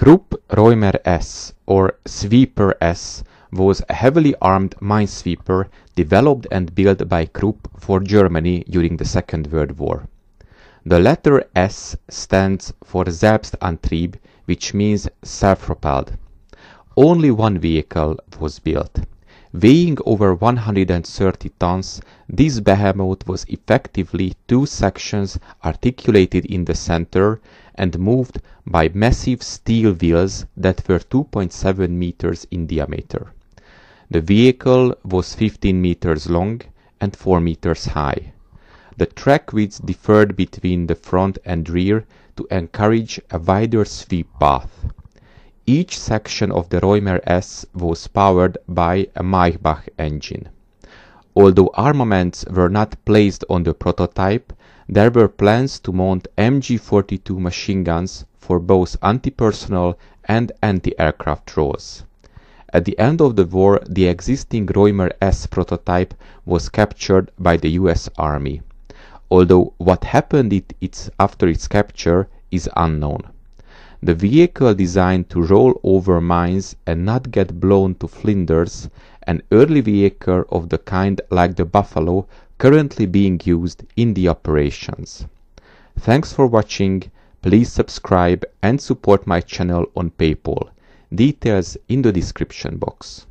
Krupp Reumer S or Sweeper S was a heavily armed minesweeper developed and built by Krupp for Germany during the Second World War. The letter S stands for Selbstantrieb, which means self-propelled. Only one vehicle was built. Weighing over 130 tons, this behemoth was effectively two sections articulated in the center and moved by massive steel wheels that were 2.7 meters in diameter. The vehicle was 15 meters long and 4 meters high. The track width differed between the front and rear to encourage a wider sweep path. Each section of the Roemer S was powered by a Maybach engine. Although armaments were not placed on the prototype, there were plans to mount MG-42 machine guns for both anti-personnel and anti-aircraft roles. At the end of the war, the existing Roemer S prototype was captured by the US Army, although what happened it, it's after its capture is unknown. The vehicle designed to roll over mines and not get blown to flinders, an early vehicle of the kind like the Buffalo currently being used in the operations. Thanks for watching, please subscribe and support my channel on PayPal. Details in the description box.